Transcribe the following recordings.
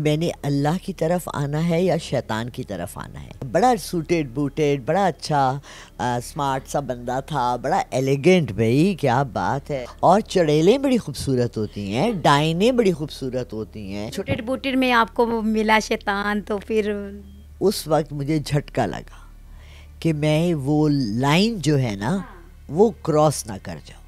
मैंने अल्लाह की तरफ आना है या शैतान की तरफ आना है बड़ा सूटेड बूटेड बड़ा अच्छा आ, स्मार्ट सा बंदा था बड़ा एलिगेंट भाई क्या बात है और चड़ेलें बड़ी खूबसूरत होती हैं डाइने बड़ी खूबसूरत होती हैं छोटेड बूटेड में आपको मिला शैतान तो फिर उस वक्त मुझे झटका लगा कि मैं वो लाइन जो है ना हाँ। वो क्रॉस ना कर जाऊँ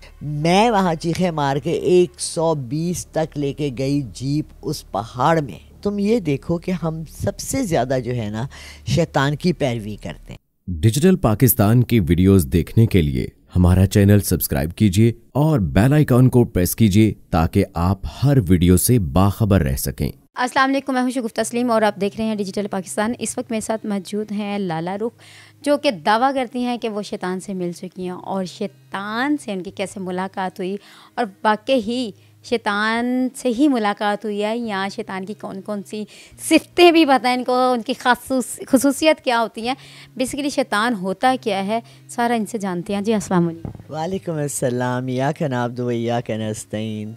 मैं वहाँ चीखे मार के 120 तक लेके गई जीप उस पहाड़ में तुम ये देखो कि हम सबसे ज़्यादा जो है ना शैतान की पैरवी करते हैं डिजिटल पाकिस्तान की वीडियोस देखने के लिए हमारा चैनल सब्सक्राइब कीजिए और बेल आइकॉन को प्रेस कीजिए ताकि आप हर वीडियो से बाखबर रह सकें अस्सलाम वालेकुम मैं हूं शगुफ तस्लीम और आप देख रहे हैं डिजिटल पाकिस्तान इस वक्त मेरे साथ मौजूद हैं लाला रुख जो कि दावा करती हैं कि वो शैतान से मिल चुकी हैं और शैतान से उनकी कैसे मुलाकात हुई और वाकई ही शैतान से ही मुलाकात हुई है यहाँ शैतान की कौन कौन सी सिफतें भी पता है इनको उनकी खासूस खसूसियत क्या होती हैं बेसिकली शैतान होता क्या है सारा इनसे जानते हैं जी अस्सलाम वालेकुम असलम या कनाबदो या कनस्तैन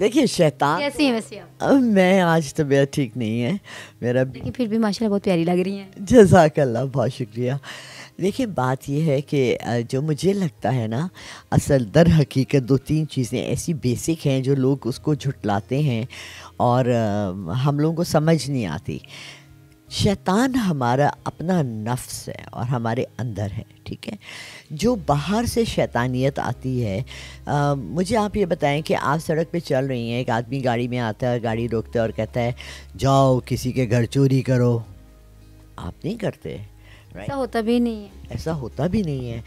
देखिए शैतान कैसी अब मैं आज तबीयत ठीक नहीं है मेरा फिर भी माशाल्लाह बहुत प्यारी लग रही है जजाकल्ला बहुत शुक्रिया देखिए बात यह है कि जो मुझे लगता है ना असल दर हकीकत दो तीन चीज़ें ऐसी बेसिक हैं जो लोग उसको झुटलाते हैं और हम लोगों को समझ नहीं आती शैतान हमारा अपना नफ्स है और हमारे अंदर है ठीक है जो बाहर से शैतानियत आती है आ, मुझे आप ये बताएं कि आप सड़क पे चल रही हैं एक आदमी गाड़ी में आता है गाड़ी रोकता है और कहता है जाओ किसी के घर चोरी करो आप नहीं करते right? ऐसा होता भी नहीं है ऐसा होता भी नहीं है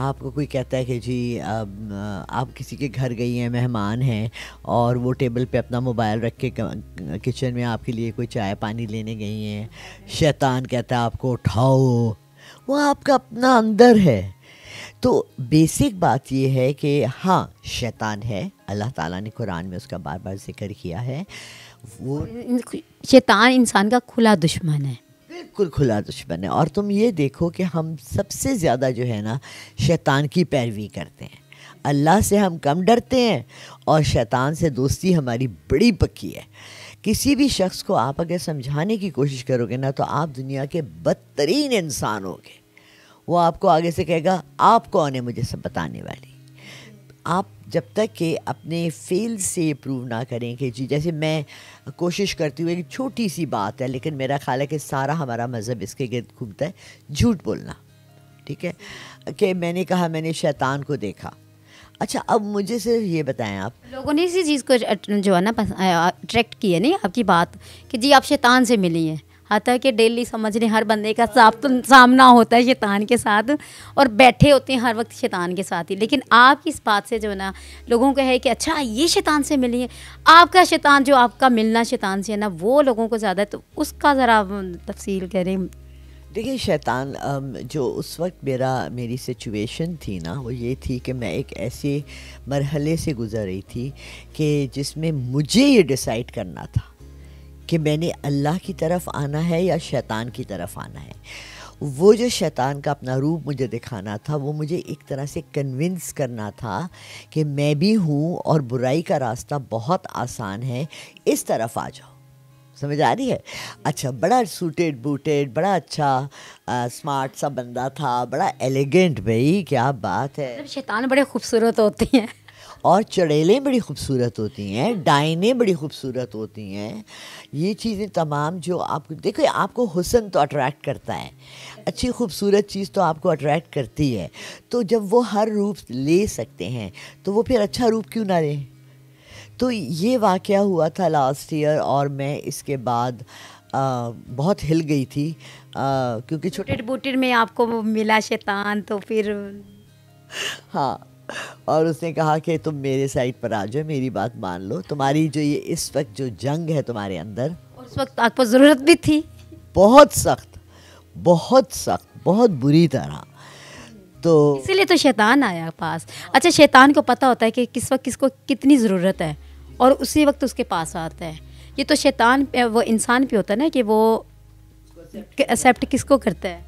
आपको कोई कहता है कि जी आप, आप किसी के घर गई हैं मेहमान हैं और वो टेबल पे अपना मोबाइल रख के किचन में आपके लिए कोई चाय पानी लेने गई हैं शैतान कहता है आपको उठाओ वो आपका अपना अंदर है तो बेसिक बात यह है कि हाँ शैतान है अल्लाह ताला ने कुरान में उसका बार बार जिक्र किया है वो शैतान इंसान का खुला दुश्मन है बिल्कुल खुला दुश्मन है और तुम ये देखो कि हम सबसे ज़्यादा जो है ना शैतान की पैरवी करते हैं अल्लाह से हम कम डरते हैं और शैतान से दोस्ती हमारी बड़ी पक्की है किसी भी शख्स को आप अगर समझाने की कोशिश करोगे ना तो आप दुनिया के बदतरीन इंसान होगे वो आपको आगे से कहेगा आप कौन है मुझे सब बताने वाली आप जब तक कि अपने फेल से प्रूव ना करें कि जी जैसे मैं कोशिश करती हूँ एक छोटी सी बात है लेकिन मेरा ख्याल है कि सारा हमारा मज़हब इसके गिर घूमता है झूठ बोलना ठीक है कि मैंने कहा मैंने शैतान को देखा अच्छा अब मुझे सिर्फ ये बताएं आप लोगों ने इसी चीज़ को जो है ना अट्रैक्ट किया नहीं आपकी बात कि जी आप शैतान से मिली हैं आता है कि डेली समझने हर बंदे का साफ तो सामना होता है शैतान के साथ और बैठे होते हैं हर वक्त शैतान के साथ ही लेकिन आप इस बात से जो है ना लोगों को है कि अच्छा ये शैतान से मिलिए आपका शैतान जो आपका मिलना शैतान से है ना वो लोगों को ज़्यादा तो उसका ज़रा तफसील करें देखिए शैतान जो उस वक्त मेरा मेरी सिचुएशन थी ना वो ये थी कि मैं एक ऐसे मरहले से गुज़र रही थी कि जिसमें मुझे ये डिसाइड करना था कि मैंने अल्लाह की तरफ आना है या शैतान की तरफ आना है वो जो शैतान का अपना रूप मुझे दिखाना था वो मुझे एक तरह से कन्विंस करना था कि मैं भी हूँ और बुराई का रास्ता बहुत आसान है इस तरफ आ जाओ समझ आ रही है अच्छा बड़ा सूटेड बूटेड बड़ा अच्छा आ, स्मार्ट सा बंदा था बड़ा एलिगेंट भाई क्या बात है मतलब शैतान बड़े खूबसूरत होते हैं और चड़ेलें बड़ी खूबसूरत होती हैं डाइनें बड़ी खूबसूरत होती हैं ये चीज़ें तमाम जो आप देखो आपको हुसन तो अट्रैक्ट करता है अच्छी खूबसूरत चीज़ तो आपको अट्रैक्ट करती है तो जब वो हर रूप ले सकते हैं तो वो फिर अच्छा रूप क्यों ना लें तो ये वाक़ हुआ था लास्ट ईयर और मैं इसके बाद आ, बहुत हिल गई थी आ, क्योंकि छोटे बूटे में आपको मिला शैतान तो फिर हाँ और उसने कहा कि तुम मेरे साइड पर आ जाओ मेरी बात मान लो तुम्हारी जो ये इस वक्त जो जंग है तुम्हारे अंदर उस वक्त आपको ज़रूरत भी थी बहुत सख्त बहुत सख्त बहुत बुरी तरह तो इसीलिए तो शैतान आया पास अच्छा शैतान को पता होता है कि किस वक्त किसको कितनी ज़रूरत है और उसी वक्त उसके पास आता है ये तो शैतान वो इंसान पे होता है ना कि वो एक्सेप्ट किसको करता है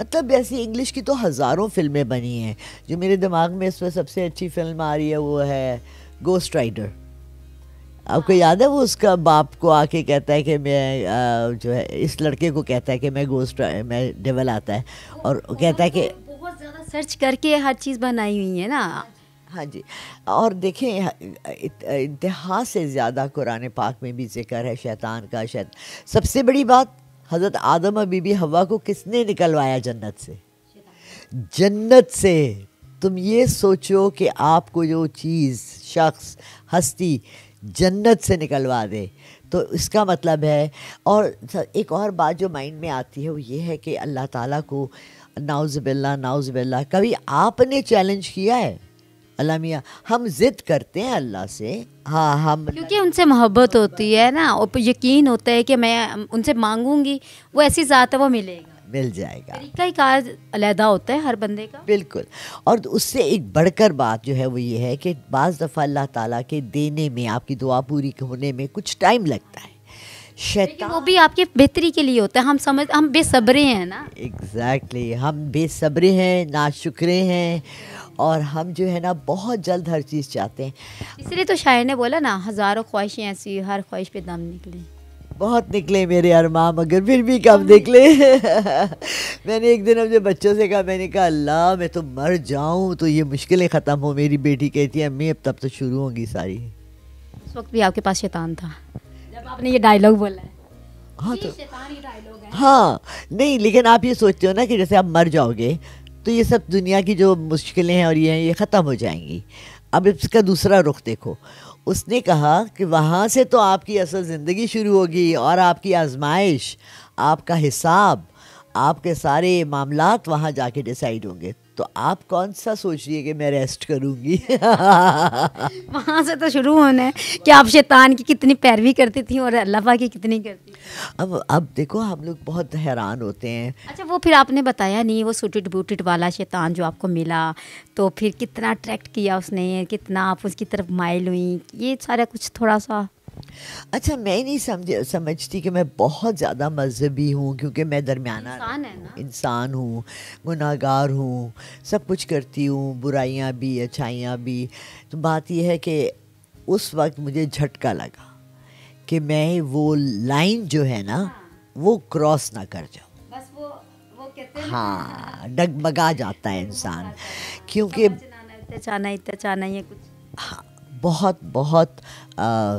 मतलब ऐसी इंग्लिश की तो हज़ारों फिल्में बनी हैं जो मेरे दिमाग में इस वक्त सबसे अच्छी फिल्म आ रही है वो है गोस्ट राइडर आपको हाँ। याद है वो उसका बाप को आके कहता है कि मैं जो है इस लड़के को कहता है कि मैं गोस्ट मैं डेवल आता है और कहता है कि बहुत ज़्यादा सर्च करके हर चीज़ बनाई हुई है ना हाँ जी और देखें इतिहास से ज़्यादा कुरान पाक में भी जिक्र है शैतान का शैत सबसे बड़ी बात हज़रत आदम और बीबी हवा को किसने निकलवाया जन्नत से जन्नत से तुम ये सोचो कि आपको जो चीज़ शख्स हस्ती जन्नत से निकलवा दे तो इसका मतलब है और एक और बात जो माइंड में आती है वो ये है कि अल्लाह ताला को नाउज़बिल्ला नाउज़बिल्ला कभी आपने चैलेंज किया है अल्लाह मियाँ हम ज़िद करते हैं अल्लाह से हाँ हम क्योंकि उनसे मोहब्बत होती है ना और यकीन होता है कि मैं उनसे मांगूंगी वो ऐसी ज़ात है वो मिलेगा मिल जाएगा तरीका ही कार अलहदा होता है हर बंदे का बिल्कुल और उससे एक बढ़कर बात जो है वो ये है कि बज़ दफ़ा अल्लाह ताला के देने में आपकी दुआ पूरी होने में कुछ टाइम लगता है शैतान वो भी आपके बेहतरी के लिए होता है हम समझ हम बेसब्रे हैं ना एग्जैक्टली exactly, हम बेसब्रे हैं ना शुक्रे हैं और हम जो है ना बहुत जल्द हर चीज़ चाहते हैं इसलिए तो शायर ने बोला ना हज़ारों ख्वाहिशें ऐसी हर ख्वाहिश पे दम निकले बहुत निकले मेरे अरमा मगर फिर भी कम हाँ। निकले मैंने एक दिन अपने बच्चों से कहा मैंने कहा अल्लाह मैं तो मर जाऊं तो ये मुश्किलें ख़त्म हो मेरी बेटी कहती है अम्मी अब तब तो शुरू होंगी सारी उस वक्त भी आपके पास शैतान था जब आपने ये डायलॉग बोला है हाँ तो हाँ नहीं लेकिन आप ये सोचते हो ना कि जैसे आप मर जाओगे तो ये सब दुनिया की जो मुश्किलें हैं और ये हैं ये ख़त्म हो जाएंगी अब इसका दूसरा रुख देखो उसने कहा कि वहाँ से तो आपकी असल ज़िंदगी शुरू होगी और आपकी आजमाइश आपका हिसाब आपके सारे मामला वहाँ जाके डिसाइड होंगे तो आप कौन सा सोच रही है कि मैं रेस्ट करूँगी वहाँ से तो शुरू होना है कि आप शैतान की कितनी पैरवी करती थी और अल्लाह की कितनी करती अब अब देखो हम लोग बहुत हैरान होते हैं अच्छा वो फिर आपने बताया नहीं वो सुटेड बूटेड वाला शैतान जो आपको मिला तो फिर कितना अट्रैक्ट किया उसने कितना आप उसकी तरफ माइल हुई ये सारा कुछ थोड़ा सा अच्छा मैं नहीं समझ समझती कि मैं बहुत ज़्यादा मजहबी हूँ क्योंकि मैं दरमियाना इंसान हूँ गुनागार हूँ सब कुछ करती हूँ बुराइयाँ भी अच्छाइयाँ भी तो बात यह है कि उस वक्त मुझे झटका लगा कि मैं वो लाइन जो है ना हाँ। वो क्रॉस ना कर जाऊँ हाँ डगमगा जाता है इंसान क्योंकि इतना चाहना इतना चाहना ये कुछ हाँ बहुत बहुत आ,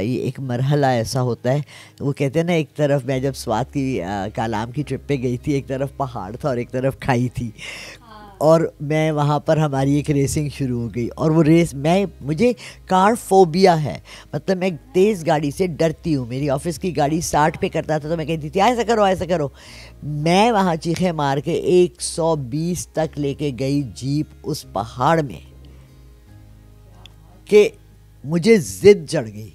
एक मरहला ऐसा होता है वो कहते हैं ना एक तरफ मैं जब स्वाद की कलाम की ट्रिप पे गई थी एक तरफ पहाड़ था और एक तरफ खाई थी हाँ। और मैं वहाँ पर हमारी एक रेसिंग शुरू हो गई और वो रेस मैं मुझे कार फोबिया है मतलब मैं तेज़ गाड़ी से डरती हूँ मेरी ऑफिस की गाड़ी साठ पे करता था तो मैं कहती थी ऐसा करो ऐसा करो मैं वहाँ चीखे मार के 120 तक लेके गई जीप उस पहाड़ में कि मुझे जिद चढ़ गई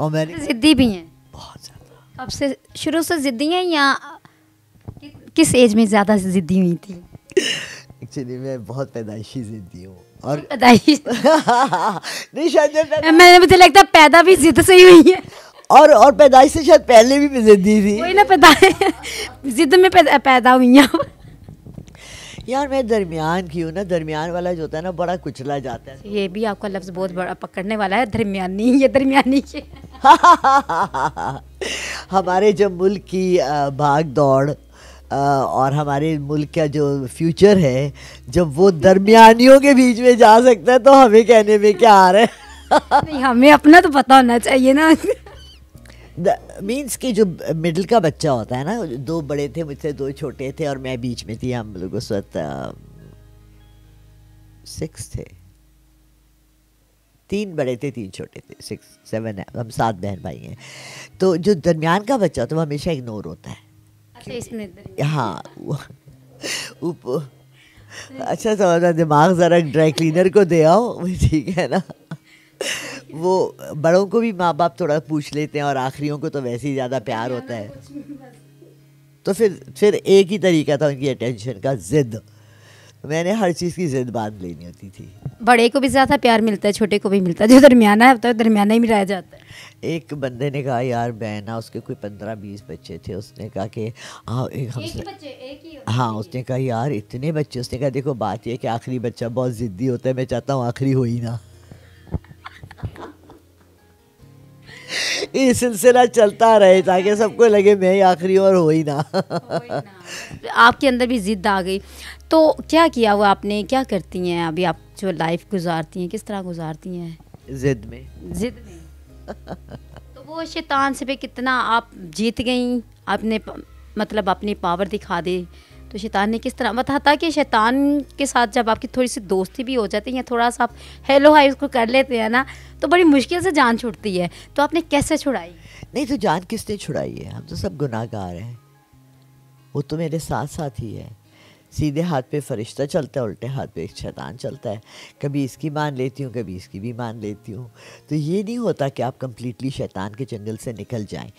और मैंने तो ज़िद्दी भी हैं बहुत ज़्यादा अब से शुरू से ज़िद्दी हैं या कि, किस एज में ज़्यादा ज़िद्दी हुई थी एक्चुअली मैं बहुत पैदाइशी ज़िद्दी हूँ और पैदाइशी नहीं शायद मैंने मुझे लगता है पैदा भी जिद से ही हुई है और और पैदाइश से शायद पहले भी जिद्दी थी वही ना पैदा जिद में पैदा हुई हूँ यार मैं दरमियान की हूँ ना दरमियान वाला जो होता है ना बड़ा कुचला जाता है ये भी आपका लफ्ज़ बहुत बड़ा पकड़ने वाला है दरमियानी ये दरमियानी के हमारे जब मुल्क की भाग दौड़ और हमारे मुल्क का जो फ्यूचर है जब वो दरमियानियों के बीच में जा सकता है तो हमें कहने में क्या आ रहा है नहीं हमें अपना तो पता होना चाहिए ना मीन्स कि जो मिडिल का बच्चा होता है ना दो बड़े थे मुझसे दो छोटे थे और मैं बीच में थी हम लोग उस वक्त सिक्स थे तीन बड़े थे तीन छोटे थे सिक्स सेवन है हम सात बहन भाई हैं तो जो दरमियान का बच्चा होता है वो हमेशा अच्छा, इग्नोर होता है हाँ ऊपर अच्छा समझा दिमाग ज़रा ड्राई क्लीनर को दे आओ ठीक है ना वो बड़ों को भी माँ बाप थोड़ा पूछ लेते हैं और आखिरियों को तो वैसे ही ज़्यादा प्यार होता है तो फिर फिर एक ही तरीका था उनकी अटेंशन का ज़िद मैंने हर चीज़ की ज़िद बांध लेनी होती थी बड़े को भी ज़्यादा प्यार मिलता है छोटे को भी मिलता है जो दरमियाना होता है दरमियाना ही मिलाया जाता है एक बंदे ने कहा यार बहन उसके कोई पंद्रह बीस बच्चे थे उसने कहा कि हाँ एक हम एक हाँ उसने कहा यार इतने बच्चे उसने कहा देखो बात यह कि आखिरी बच्चा बहुत ज़िद्दी होता है मैं चाहता हूँ आखिरी हो ही ना ये सिलसिला चलता रहे ताकि सबको लगे मैं ही आखिरी और हो ही ना, ना। तो आपके अंदर भी जिद आ गई तो क्या किया वो आपने क्या करती हैं अभी आप जो लाइफ गुजारती हैं किस तरह गुजारती हैं जिद में जिद में तो वो शैतान से भी कितना आप जीत गई आपने मतलब अपनी पावर दिखा दी तो शैतान ने किस तरह बताता कि शैतान के साथ जब आपकी थोड़ी सी दोस्ती भी हो जाती है या थोड़ा सा आप हेलो हाई उसको कर लेते हैं ना तो बड़ी मुश्किल से जान छुटती है तो आपने कैसे छुड़ाई नहीं तो जान किसने छुड़ाई है हम तो सब गुनाहगार हैं वो तो मेरे साथ साथ ही है सीधे हाथ पे फरिश्ता चलता है उल्टे हाथ पे एक शैतान चलता है कभी इसकी मान लेती हूँ कभी इसकी भी मान लेती हूँ तो ये नहीं होता कि आप कम्प्लीटली शैतान के जंगल से निकल जाएं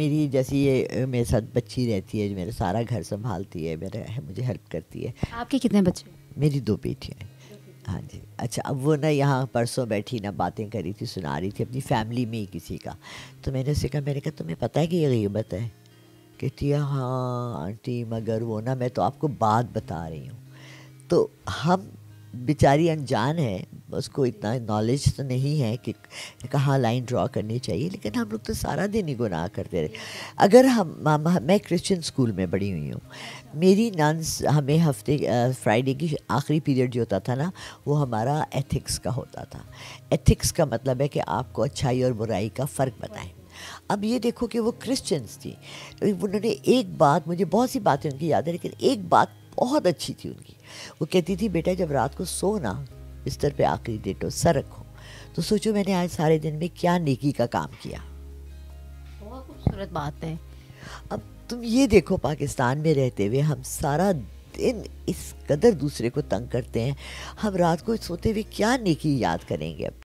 मेरी जैसी ये मेरे साथ बच्ची रहती है मेरा सारा घर संभालती है मेरा मुझे हेल्प करती है आपके कितने बच्चे मेरी दो बेटियाँ हैं हाँ जी अच्छा अब वो ना यहाँ परसों बैठी ना बातें करी थी सुना रही थी अपनी फैमिली में ही किसी का तो मैंने उसे कहा मैंने कहा तुम्हें पता है कि ये गीबत है कहती है हाँ आंटी मगर वो ना मैं तो आपको बात बता रही हूँ तो हम बेचारी अनजान है उसको इतना नॉलेज तो नहीं है कि कहाँ लाइन ड्रॉ करनी चाहिए लेकिन हम लोग तो सारा दिन ही गुनाह करते रहे अगर हम मामा मैं क्रिश्चियन स्कूल में बड़ी हुई हूँ मेरी नंस हमें हफ्ते फ्राइडे की आखिरी पीरियड जो होता था ना वो हमारा एथिक्स का होता था एथिक्स का मतलब है कि आपको अच्छाई और बुराई का फ़र्क बताएं अब ये देखो कि वो क्रिश्चियंस थी उन्होंने एक बात मुझे बहुत सी बातें उनकी याद है लेकिन एक बात बहुत अच्छी थी उनकी वो कहती थी बेटा जब रात को सो ना बिस्तर पे आखिरी डेटो तो सर रखो तो सोचो मैंने आज सारे दिन में क्या नेकी का काम किया बहुत खूबसूरत बात है अब तुम ये देखो पाकिस्तान में रहते हुए हम सारा दिन इस कदर दूसरे को तंग करते हैं हम रात को सोते हुए क्या नेकी याद करेंगे अब